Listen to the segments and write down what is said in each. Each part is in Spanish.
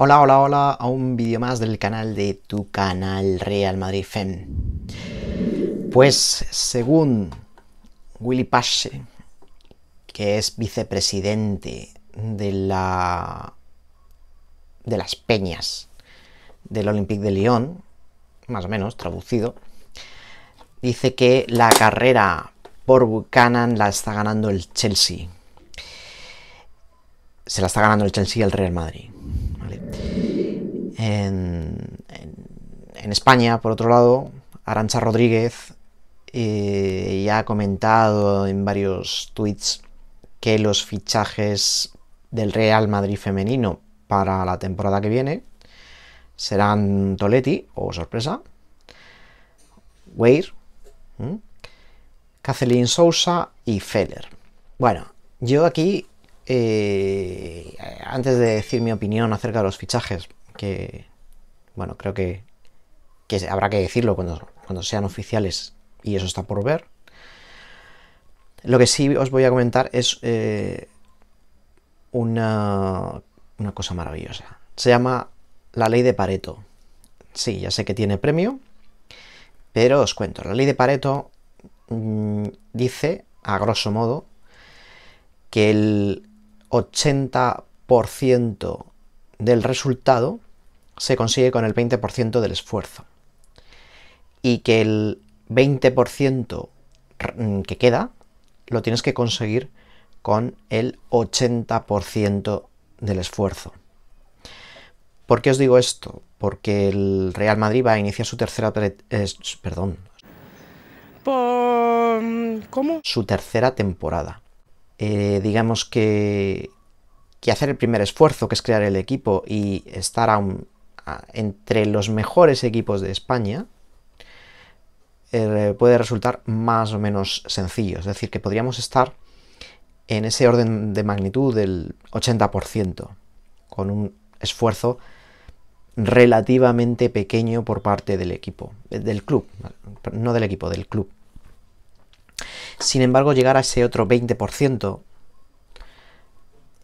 Hola, hola, hola a un vídeo más del canal de tu canal Real Madrid Fem. Pues según Willy Pache, que es vicepresidente de la de las peñas del Olympique de Lyon, más o menos traducido, dice que la carrera por Buchanan la está ganando el Chelsea. Se la está ganando el Chelsea y el Real Madrid en, España, por otro lado, Arancha Rodríguez eh, ya ha comentado en varios tweets que los fichajes del Real Madrid femenino para la temporada que viene serán Toletti, o sorpresa, Weir, Kathleen Sousa y Feller. Bueno, yo aquí, eh, antes de decir mi opinión acerca de los fichajes, que, bueno, creo que, que habrá que decirlo cuando, cuando sean oficiales y eso está por ver. Lo que sí os voy a comentar es eh, una, cosa maravillosa. Se llama la ley de Pareto. Sí, ya sé que tiene premio, pero os cuento, la ley de Pareto mm, dice, a grosso modo, que el 80% del resultado se consigue con el 20% del esfuerzo. Y que el 20% mm, que queda lo tienes que conseguir con el 80% del esfuerzo. ¿Por qué os digo esto? Porque el Real Madrid va a iniciar su tercera... Eh, perdón. Su tercera temporada. Eh, digamos que, que hacer el primer esfuerzo, que es crear el equipo y estar a un entre los mejores equipos de España eh, puede resultar más o menos sencillo. Es decir, que podríamos estar en ese orden de magnitud del 80%, con un esfuerzo relativamente pequeño por parte del equipo, eh, del club, no del equipo, del club. Sin embargo, llegar a ese otro 20%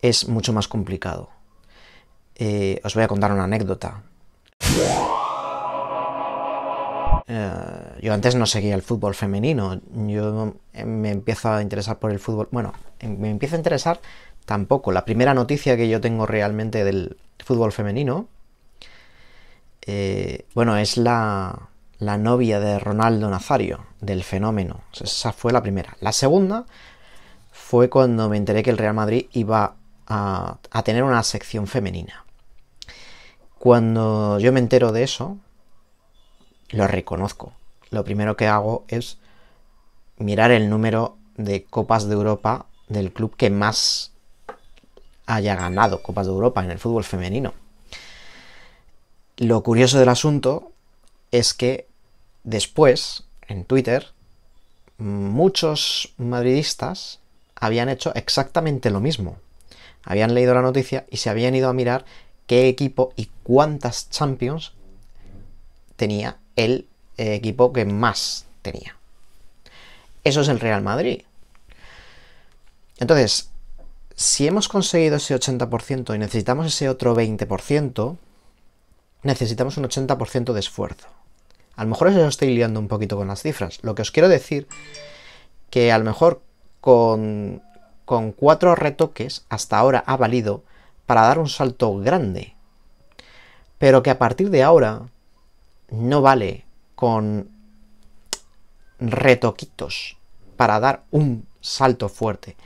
es mucho más complicado. Eh, os voy a contar una anécdota. Eh, yo antes no seguía el fútbol femenino, yo eh, me empiezo a interesar por el fútbol, bueno, em, me empiezo a interesar tampoco. La primera noticia que yo tengo realmente del fútbol femenino, eh, bueno, es la, la novia de Ronaldo Nazario, del fenómeno. Esa fue la primera. La segunda fue cuando me enteré que el Real Madrid iba a tener una sección femenina. Cuando yo me entero de eso, lo reconozco. Lo primero que hago es mirar el número de Copas de Europa del club que más haya ganado Copas de Europa en el fútbol femenino. Lo curioso del asunto es que después, en Twitter, muchos madridistas habían hecho exactamente lo mismo. Habían leído la noticia y se habían ido a mirar qué equipo y cuántas Champions tenía el eh, equipo que más tenía. Eso es el Real Madrid. Entonces, si hemos conseguido ese 80% y necesitamos ese otro 20%, necesitamos un 80% de esfuerzo. A lo mejor os estoy liando un poquito con las cifras. Lo que os quiero decir, que a lo mejor con, con cuatro retoques hasta ahora ha valido para dar un salto grande, pero que a partir de ahora no vale con retoquitos para dar un salto fuerte.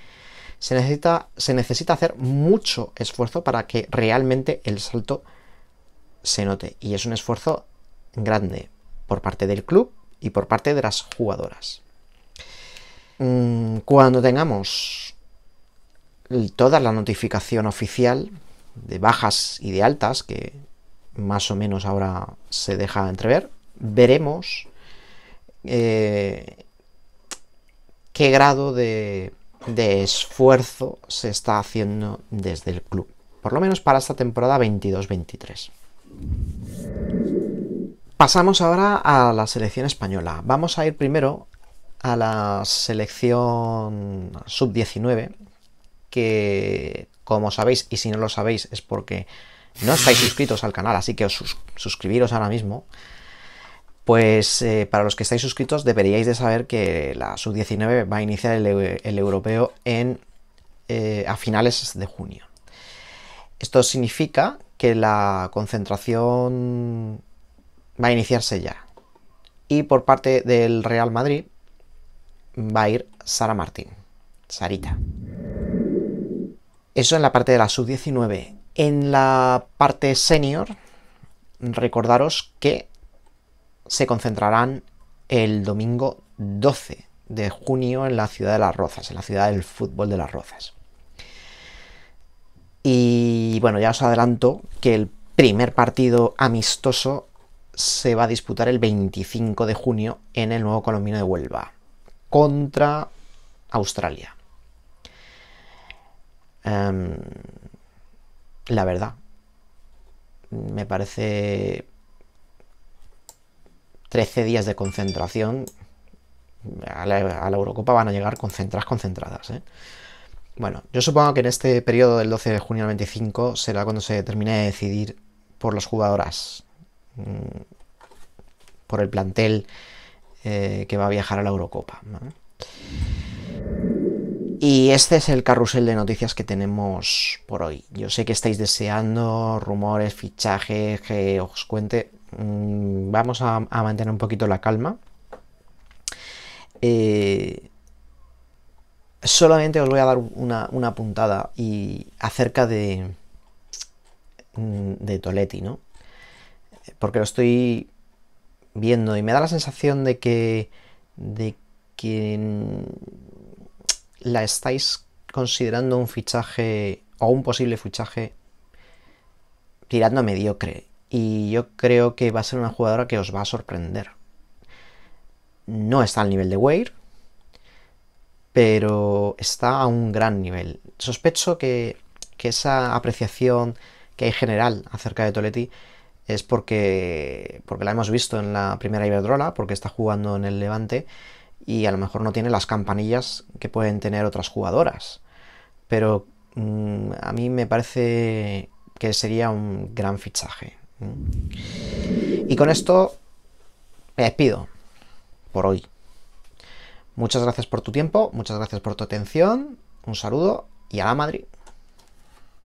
Se necesita, se necesita hacer mucho esfuerzo para que realmente el salto se note. Y es un esfuerzo grande por parte del club y por parte de las jugadoras. Mm, cuando tengamos toda la notificación oficial de bajas y de altas, que más o menos ahora se deja entrever, veremos eh, qué grado de esfuerzo se está haciendo desde el club, por lo menos para esta temporada 22-23. Pasamos ahora a la selección española. Vamos a ir primero a la selección sub-19, que, como sabéis, y si no lo sabéis es porque no estáis suscritos al canal, así que os suscribiros ahora mismo. Pues eh, para los que estáis suscritos deberíais de saber que la sub-19 va a iniciar el, europeo en, eh, a finales de junio. Esto significa que la concentración va a iniciarse ya. Y por parte del Real Madrid va a ir Sara Martín. Sarita. Eso en la parte de la sub-19. En la parte senior, recordaros que se concentrarán el domingo 12 de junio en la ciudad de Las Rozas, en la ciudad del fútbol de Las Rozas. Y bueno, ya os adelanto que el primer partido amistoso se va a disputar el 25 de junio en el nuevo Colombino de Huelva contra Australia. Em, la verdad, me parece 13 días de concentración. A la, Eurocopa van a llegar concentradas, concentradas. ¿eh? Bueno, yo supongo que en este periodo del 12 de junio del 25 será cuando se termine de decidir por las jugadoras, mm, por el plantel eh, que va a viajar a la Eurocopa. Y este es el carrusel de noticias que tenemos por hoy. Yo sé que estáis deseando rumores, fichajes, que os cuente. Mm, vamos a, mantener un poquito la calma. Eh, solamente os voy a dar una, puntada y acerca de, mm, de Toletti, ¿no? Porque lo estoy viendo y me da la sensación de que, de que la estáis considerando un fichaje o un posible fichaje tirando a mediocre. Y yo creo que va a ser una jugadora que os va a sorprender. No está al nivel de Weir, pero está a un gran nivel. Sospecho que, esa apreciación que hay general acerca de Toletti es porque, porque la hemos visto en la primera Iberdrola, porque está jugando en el Levante y a lo mejor no tiene las campanillas que pueden tener otras jugadoras. Pero mm, a mí me parece que sería un gran fichaje. Y con esto me despido por hoy. Muchas gracias por tu tiempo, muchas gracias por tu atención, un saludo y a la Madrid.